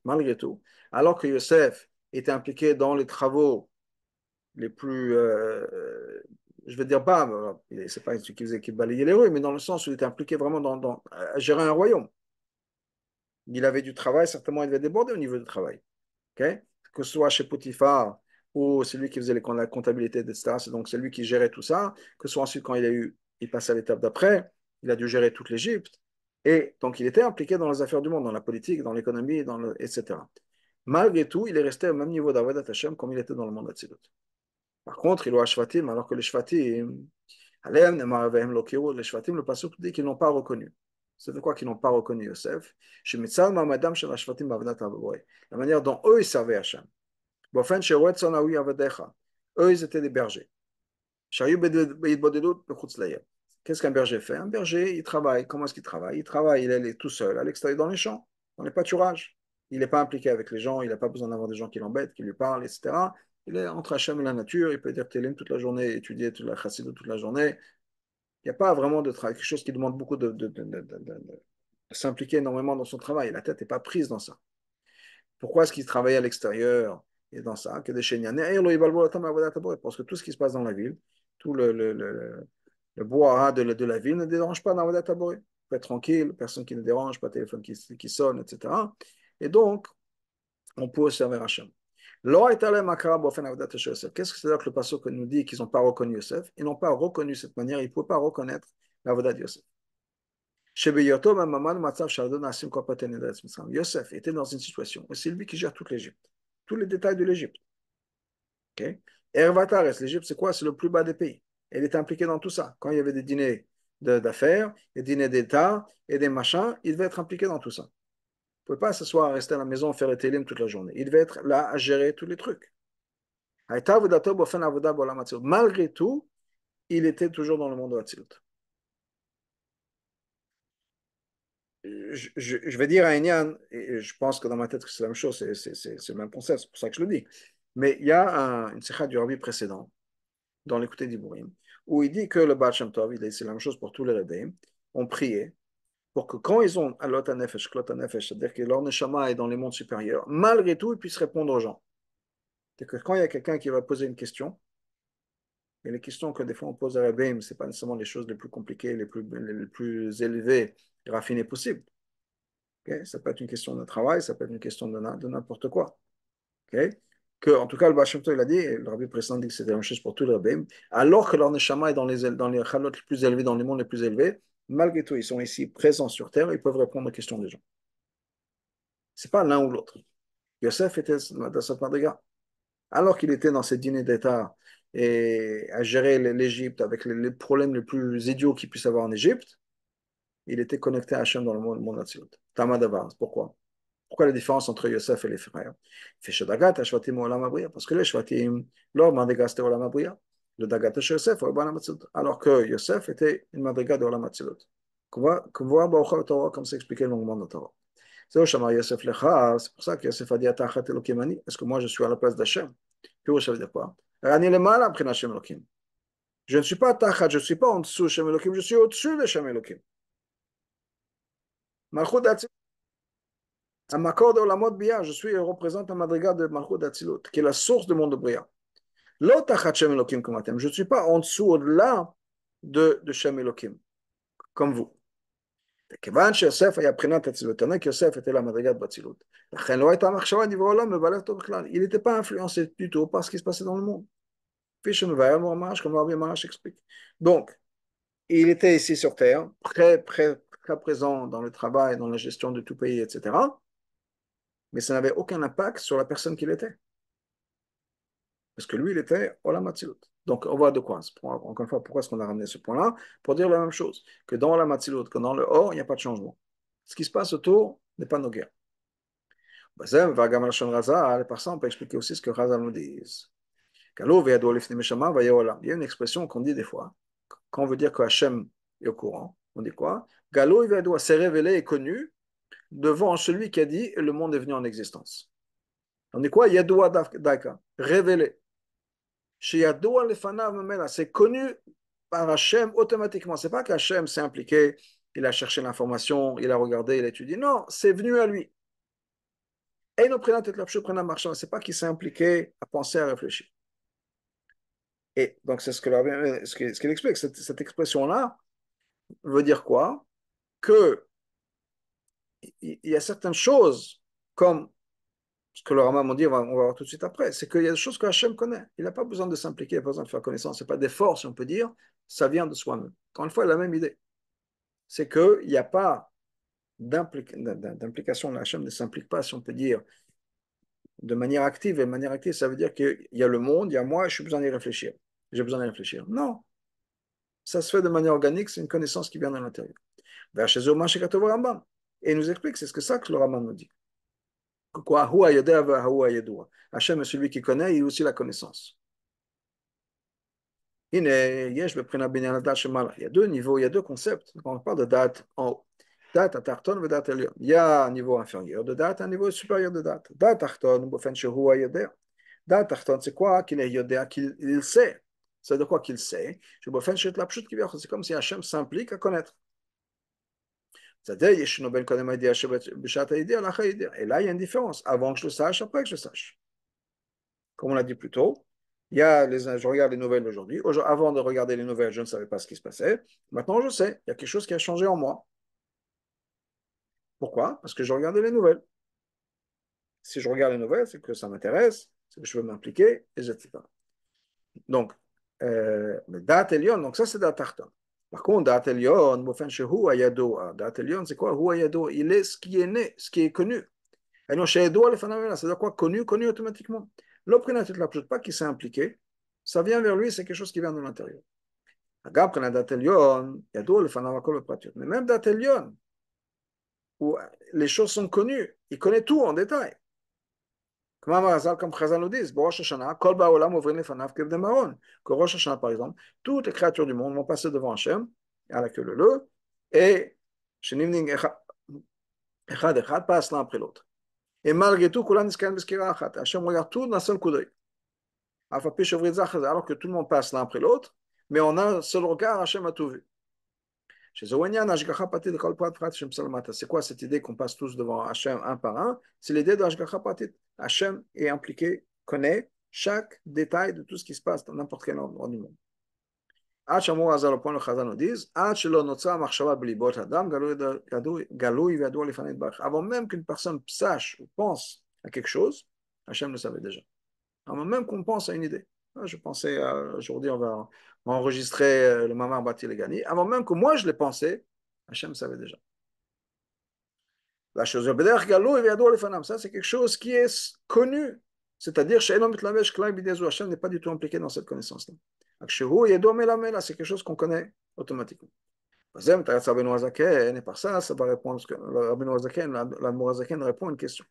malgré tout, alors que Yosef était impliqué dans les travaux les plus euh, je veux dire, bah, c'est pas celui qui faisait qui balayait les rues, mais dans le sens où il était impliqué vraiment dans, à gérer un royaume. Il avait du travail, certainement il devait déborder au niveau du travail. que ce soit chez Potiphar ou c'est lui qui faisait la comptabilité, etc. Donc c'est lui qui gérait tout ça. Que ce soit ensuite quand il a eu, il passe à l'étape d'après, il a dû gérer toute l'Égypte. Et donc il était impliqué dans les affaires du monde, dans la politique, dans l'économie, dans etc. Malgré tout, il est resté au même niveau d'Avodat Hashem comme il était dans le monde d'Atsilut. Par contre, il a Shvatim, alors que les Shvatim, les Shvatim, le dit qu'ils n'ont pas reconnu. C'est de quoi qu'ils n'ont pas reconnu Yosef. La manière dont eux, ils servaient Hachem. Eux, ils étaient des bergers. Qu'est-ce qu'un berger fait Un berger, il travaille. Comment est-ce qu'il travaille Il travaille, il est tout seul, à l'extérieur, dans les champs, dans les pâturages. Il n'est pas impliqué avec les gens, il n'a pas besoin d'avoir des gens qui l'embêtent, qui lui parlent, etc. Il est entre Hachem et la nature, il peut dire Télim toute la journée, étudier toute la chassidou toute la journée. Il n'y a pas vraiment de travail, quelque chose qui demande beaucoup de, s'impliquer énormément dans son travail. La tête n'est pas prise dans ça. Pourquoi est-ce qu'il travaille à l'extérieur et dans ça eh, Parce que tout ce qui se passe dans la ville, tout le, bois de, la ville ne dérange pas dans Il peut être tranquille, personne qui ne dérange, pas de téléphone qui, qui sonne, etc. Et donc, on peut servir Hachem. Qu'est-ce que c'est que le passage nous dit qu'ils n'ont pas reconnu Yosef Ils n'ont pas reconnu cette manière, ils ne pouvaient pas reconnaître l'avodat Yosef. Yosef était dans une situation, et c'est lui qui gère toute l'Égypte, tous les détails de l'Égypte. Okay? l'Égypte, c'est quoi C'est le plus bas des pays. Il était impliqué dans tout ça. Quand il y avait des dîners d'affaires, des dîners d'État et des machins, il devait être impliqué dans tout ça ne pouvait pas s'asseoir, rester à la maison, faire les télim toute la journée. Il devait être là à gérer tous les trucs. Malgré tout, il était toujours dans le monde de Je, je, vais dire à Enyan, et je pense que dans ma tête c'est la même chose, c'est le même concept, c'est pour ça que je le dis. Mais il y a un, une sikha du rabbi précédent, dans l'écouté d'Ibrahim où il dit que le Baal Shem Tov, c'est la même chose pour tous les rabbins, on priait, pour que quand ils ont alot Anefesh, c'est-à-dire que leur neshama est dans les mondes supérieurs, malgré tout, ils puissent répondre aux gens. C'est à que quand il y a quelqu'un qui va poser une question, et les questions que des fois on pose à Rabbeim, ce n'est pas nécessairement les choses les plus compliquées, les plus, les plus élevées raffinées possibles. Ça peut être une question de travail, ça peut être une question de, n'importe quoi. Que, en tout cas, le Bachem il a dit, le Rabbi précédent, dit que c'était la même chose pour tous les Rabbeim, alors que leur neshama est dans les, dans les les plus élevés, dans les mondes les plus élevés, malgré tout, ils sont ici présents sur terre, ils peuvent répondre aux questions des gens. C'est pas l'un ou l'autre. Yosef était dans cette madriga. Alors qu'il était dans ses dîners d'État et à gérer l'Égypte avec les problèmes les plus idiots qu'il puisse avoir en Égypte, il était connecté à Hachem dans le monde, monde Pourquoi Pourquoi la différence entre Yosef et les frères Parce que les Madriga, de Dagatesh Yosef au Olam alors que Yosef était une madriga de Olam Torah, Comme c'est expliqué longuement dans le Torah. C'est c'est pour ça que Yosef a dit Est-ce que moi je suis à la place d'Hachem Puis vous savez de quoi "Rani Je ne suis pas Tachat, je ne suis pas en dessous Shem Elohim, je suis au-dessus de Shem elokim. Malchut Hatzilut. Je suis et représente la madriga de Malchut Hatzilut, qui est la source du monde de Bria. Je ne suis pas en dessous, au-delà de, de Shem Elohim, comme vous. Il n'était pas influencé du tout par ce qui se passait dans le monde. Donc, il était ici sur Terre, très, très présent dans le travail, dans la gestion de tout pays, etc. Mais ça n'avait aucun impact sur la personne qu'il était. Parce que lui, il était Olam Donc, on voit de quoi. Hein, Encore une fois, pourquoi est-ce qu'on a ramené ce point-là Pour dire la même chose, que dans la que dans le Or, il n'y a pas de changement. Ce qui se passe autour n'est pas nos guerres. Par ça, on peut expliquer aussi ce que Razal nous dit. Il y a une expression qu'on dit des fois, quand on veut dire que Hachem est au courant, on dit quoi Galo Veadoua s'est révélé et connu devant celui qui a dit le monde est venu en existence. On dit quoi Yadoua Daka, révélé. C'est connu par Hachem automatiquement. C'est pas qu'Hachem s'est impliqué, il a cherché l'information, il a regardé, il a étudié. Non, c'est venu à lui. Et nous C'est pas qu'il s'est impliqué à penser, à réfléchir. Et donc, c'est ce qu'il ce ce explique. Cette, cette expression-là veut dire quoi Que il y a certaines choses, comme ce que le m'a dit, on va, voir tout de suite après, c'est qu'il y a des choses que Hachem connaît. Il n'a pas besoin de s'impliquer, il n'a pas besoin de faire connaissance. Ce n'est pas d'effort, si on peut dire, ça vient de soi-même. Encore une fois, la même idée. C'est qu'il n'y a pas d'implication. Hachem ne s'implique pas, si on peut dire, de manière active. Et de manière active, ça veut dire qu'il y a le monde, il y a moi, je suis besoin d'y réfléchir. J'ai besoin d'y réfléchir. Non. Ça se fait de manière organique, c'est une connaissance qui vient de l'intérieur. Et il nous explique, c'est ce que ça que le Rambam nous dit. Quoi? Hachem est celui qui connaît et aussi la connaissance. Il y a deux niveaux, il y a deux concepts. On parle de date en haut. Date à Tarton, date Elion. Il y a un niveau inférieur de date, un niveau supérieur de date. Date Tarton, Date Tarton, c'est quoi qu'il est Yodéa, qu'il sait. C'est de quoi qu'il sait. Je qui C'est comme si Hachem s'implique à connaître. C'est-à-dire, et là, il y a une différence, avant que je le sache, après que je le sache. Comme on l'a dit plus tôt, il y a les, je regarde les nouvelles aujourd'hui. Avant de regarder les nouvelles, je ne savais pas ce qui se passait. Maintenant, je sais, il y a quelque chose qui a changé en moi. Pourquoi Parce que je regardais les nouvelles. Si je regarde les nouvelles, c'est que ça m'intéresse, c'est que je veux m'impliquer, etc. Donc, euh, date donc ça c'est date Tartan. Par contre, Datelion, Datelion, c'est quoi Il est ce qui est né, ce qui est connu. C'est-à-dire quoi Connu, connu automatiquement. L'oprinat n'a pas qui s'est impliqué, ça vient vers lui, c'est quelque chose qui vient de l'intérieur. Mais même Datelion, où les choses sont connues, il connaît tout en détail comme Marazal, comme Chazal nous disent, Que Rosh Hashanah, par exemple, toutes les créatures du monde vont passer devant Hachem, à la queue de l'eau et Shenimning Echad Echad passe l'un après l'autre. Et malgré tout, Kulan Niskan Beskira Achat. Hachem regarde tout d'un seul coup d'œil. Alors que tout le monde passe l'un après l'autre, mais on a un seul regard, Hachem a tout vu. C'est quoi cette idée qu'on passe tous devant Hachem un par un C'est l'idée de Hashgacha Hachem est impliqué, connaît chaque détail de tout ce qui se passe dans n'importe quel endroit du monde. Avant même qu'une personne sache ou pense à quelque chose, Hachem le savait déjà. Avant même qu'on pense à une idée. Ah, je pensais, aujourd'hui, on va enregistrer euh, le Mamar Bati Legani. Avant même que moi je l'ai pensé, Hachem savait déjà la chose de bédar galou il veut adorer le phanam ça c'est quelque chose qui est connu c'est-à-dire que Shimon mitlamesh klaim bidezu Hashem n'est pas du tout impliqué dans cette connaissance là que Shemu il adore mitlamela c'est quelque chose qu'on connaît automatiquement vous avez entendu Benoazekh n'est pas ça ça va répondre parce que Benoazekh la Morazekh répond à une question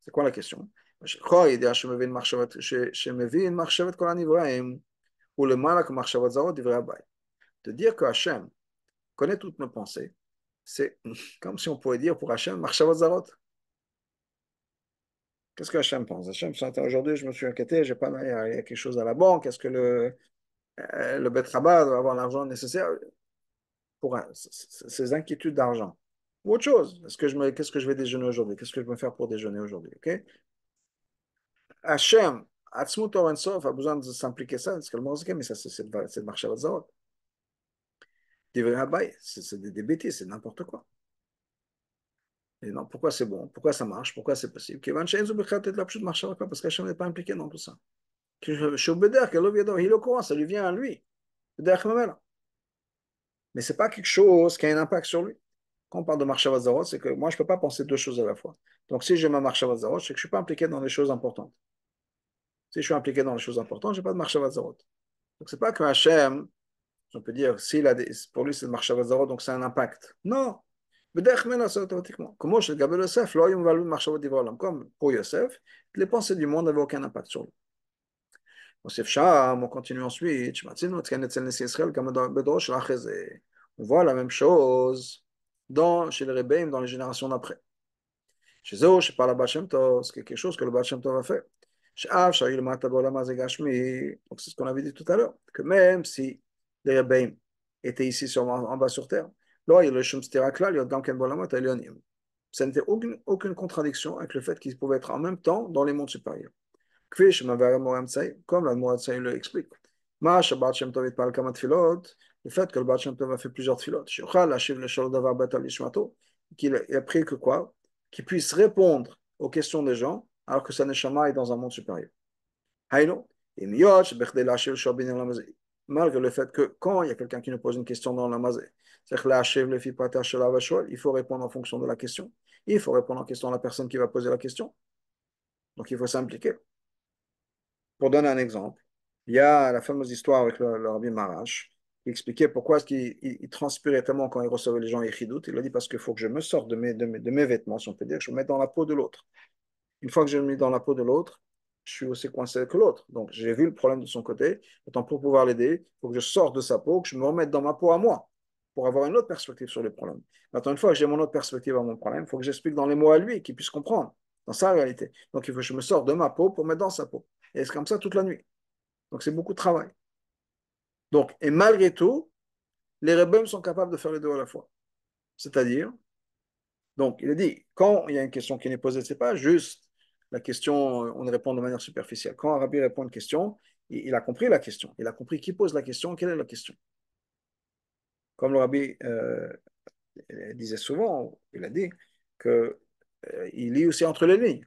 c'est quoi la question Hashem choi idiashem evin marchevet que Shem evin marchevet kol haNivraim ou le malak marchevet zarot divra bay te dire que Hashem connaît toutes nos pensées c'est comme si on pouvait dire pour Hachem, votre Zarot. Qu'est-ce que Hachem pense Hachem aujourd'hui, je me suis inquiété, j'ai pas, il y a quelque chose à la banque, est-ce que le, euh, le Bet doit avoir l'argent nécessaire pour ses ces inquiétudes d'argent Ou autre chose, que qu'est-ce que je vais déjeuner aujourd'hui Qu'est-ce que je vais faire pour déjeuner aujourd'hui ok Hachem, Atzmut a besoin de s'impliquer ça, parce que le mais ça, c'est, marcher à c'est des, bêtises, c'est n'importe quoi. Et non, pourquoi c'est bon Pourquoi ça marche Pourquoi c'est possible Parce qu'Hachem n'est pas impliqué dans tout ça. Il est au courant, ça lui vient à lui. Mais ce n'est pas quelque chose qui a un impact sur lui. Quand on parle de Marshava c'est que moi, je ne peux pas penser deux choses à la fois. Donc, si j'ai ma marche c'est que je ne suis pas impliqué dans les choses importantes. Si je suis impliqué dans les choses importantes, je n'ai pas de Marshava Donc, ce n'est pas que Hachem on peut dire, s'il pour lui, c'est le marché donc c'est un impact. Non. automatiquement. d'ailleurs c'est automatiquement Yosef, Comme pour Yosef, les pensées du monde n'avaient aucun impact sur lui. on continue ensuite. On voit la même chose dans, chez les Rebbeim, dans les générations d'après. Chez eux, je parle à Bachem Tov, c'est quelque chose que le Bachem Tov a fait. Donc c'est ce qu'on avait dit tout à l'heure, que même si les Rebbeim étaient ici sur, en, bas sur terre. Là, il le il y a Ça n'était aucune, aucune contradiction avec le fait qu'ils pouvaient être en même temps dans les mondes supérieurs. Comme la le explique. Le fait que le Baal Shem Tov a fait plusieurs filotes. Qu'il a pris que quoi Qu'il puisse répondre aux questions des gens alors que ça neshama est dans un monde supérieur malgré le fait que quand il y a quelqu'un qui nous pose une question dans la mazé, c'est-à-dire il faut répondre en fonction de la question, il faut répondre en question à la personne qui va poser la question. Donc il faut s'impliquer. Pour donner un exemple, il y a la fameuse histoire avec le, le Rabbi qui expliquait pourquoi ce il, transpirait tellement quand il recevait les gens et Il a dit parce qu'il faut que je me sorte de mes, de, mes, vêtements, si on peut dire, je me mets dans la peau de l'autre. Une fois que je me mets dans la peau de l'autre, je suis aussi coincé que l'autre. Donc, j'ai vu le problème de son côté. Maintenant, pour pouvoir l'aider, il faut que je sorte de sa peau, que je me remette dans ma peau à moi, pour avoir une autre perspective sur le problème. Maintenant, une fois que j'ai mon autre perspective à mon problème, il faut que j'explique dans les mots à lui, qu'il puisse comprendre, dans sa réalité. Donc, il faut que je me sorte de ma peau pour mettre dans sa peau. Et c'est comme ça toute la nuit. Donc, c'est beaucoup de travail. Donc, et malgré tout, les rebelles sont capables de faire les deux à la fois. C'est-à-dire, donc, il a dit, quand il y a une question qui n'est posée, c'est pas juste la question, euh, on répond de manière superficielle. Quand un rabbi répond à une question, il, a compris la question. Il a compris qui pose la question, quelle est la question. Comme le rabbi euh, disait souvent, il a dit que euh, il lit aussi entre les lignes.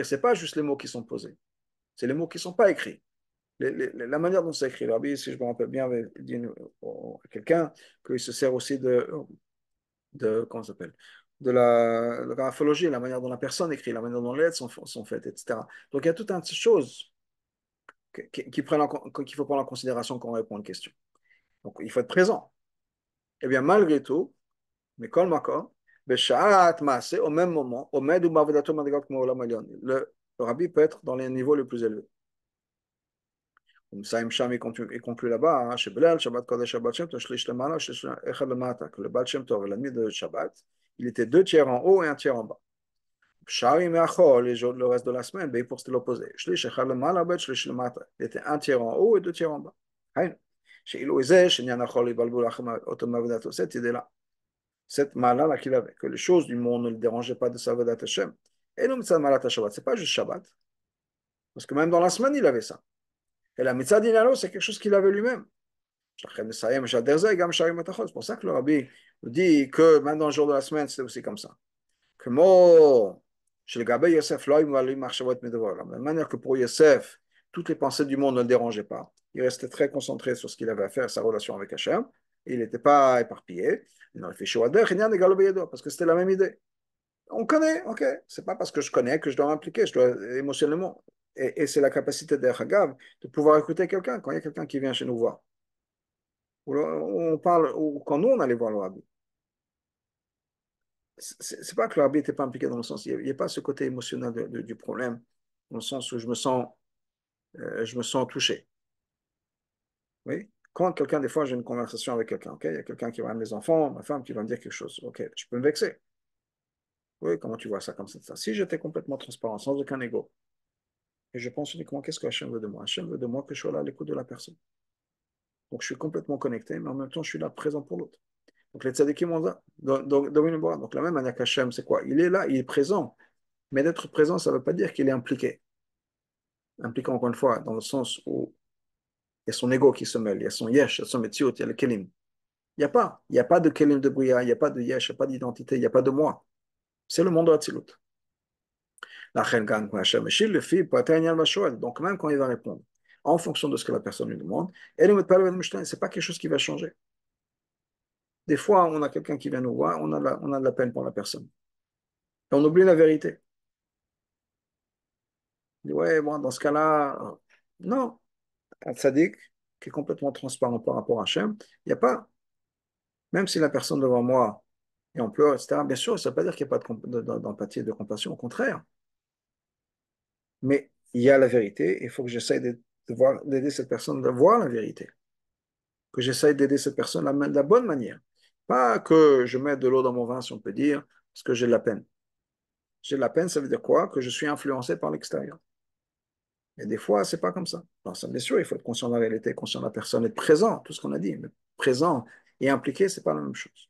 Ce n'est pas juste les mots qui sont posés, c'est les mots qui ne sont pas écrits. la manière dont c'est écrit, le rabbi, si je me rappelle bien, avait dit à quelqu'un qu'il se sert aussi de, de comment s'appelle, de la, graphologie, la manière dont la personne écrit, la manière dont les lettres sont, sont faites, etc. Donc il y a tout un tas de choses qu'il faut prendre en considération quand on répond à une question. Donc il faut être présent. et eh bien, malgré tout, mais comme encore, au même moment, le rabbi peut être dans les niveaux les plus élevés. Saïm Sham, il conclut, là-bas, hein, Shabbat Shabbat Shem le Baal Shem Tov de Shabbat, il était deux tiers en haut et un tiers en bas. le reste de la semaine, ben, pour c'était l'opposé. Il était un tiers en haut et deux tiers en bas. Cette idée-là, cette mala qu'il avait, que les choses du monde ne le dérangeaient pas de sa vedat Hashem. Et non, mitzad Shabbat, c'est pas juste Shabbat. Parce que même dans la semaine, il avait ça. Et la mitzad c'est quelque chose qu'il avait lui-même. C'est pour ça que le Rabbi nous dit que même dans le jour de la semaine, c'est aussi comme ça. Que oh, De la manière que pour Yosef, toutes les pensées du monde ne le dérangeaient pas. Il restait très concentré sur ce qu'il avait à faire, sa relation avec Hachem. Il n'était pas éparpillé. il fait parce que c'était la même idée. On connaît, ok. C'est pas parce que je connais que je dois m'impliquer, je dois émotionnellement. Et, c'est la capacité d'Erhagav de pouvoir écouter quelqu'un quand il y a quelqu'un qui vient chez nous voir on parle, quand nous on allait voir le rabbi, c'est pas que le rabbi n'était pas impliqué dans le sens, il n'y a, pas ce côté émotionnel du problème, dans le sens où je me sens, euh, je me sens touché. Oui, quand quelqu'un, des fois, j'ai une conversation avec quelqu'un, il y a quelqu'un qui va mes enfants, ma femme qui va me dire quelque chose, ok, tu peux me vexer. Oui, comment tu vois ça comme ça Si j'étais complètement transparent, sans aucun ego, et je pense uniquement qu'est-ce que Hachem veut de moi Hachem veut de moi que je sois là à l'écoute de la personne. Donc je suis complètement connecté, mais en même temps, je suis là, présent pour l'autre. Donc le Donc, la même manière qu'Hachem, c'est quoi Il est là, il est présent. Mais d'être présent, ça ne veut pas dire qu'il est impliqué. Impliqué, encore une fois, dans le sens où il y a son ego qui se mêle, il y a son yesh, il y a son metziot, il y a le kelim. Il n'y a pas. Il n'y a pas de kelim de bria, il n'y a pas de yesh, il n'y a pas d'identité, il n'y a pas de moi. C'est le monde de Donc même quand il va répondre, en fonction de ce que la personne lui demande. Et le ce n'est pas quelque chose qui va changer. Des fois, on a quelqu'un qui vient nous voir, on a, on a de la peine pour la personne. Et on oublie la vérité. dit, ouais, bon, dans ce cas-là, euh, non. Un sadique qui est complètement transparent par rapport à Hachem, il n'y a pas, même si la personne devant moi et en pleurs, etc., bien sûr, ça ne veut pas dire qu'il n'y a pas d'empathie et de compassion, au contraire. Mais il y a la vérité, il faut que j'essaye d'être d'aider cette personne à voir la vérité. Que j'essaye d'aider cette personne de la bonne manière. Pas que je mette de l'eau dans mon vin, si on peut dire, parce que j'ai de la peine. J'ai de la peine, ça veut dire quoi Que je suis influencé par l'extérieur. Et des fois, c'est pas comme ça. Non, ça, bien sûr, il faut être conscient de la réalité, conscient de la personne, être présent, tout ce qu'on a dit. Mais présent et impliqué, c'est pas la même chose.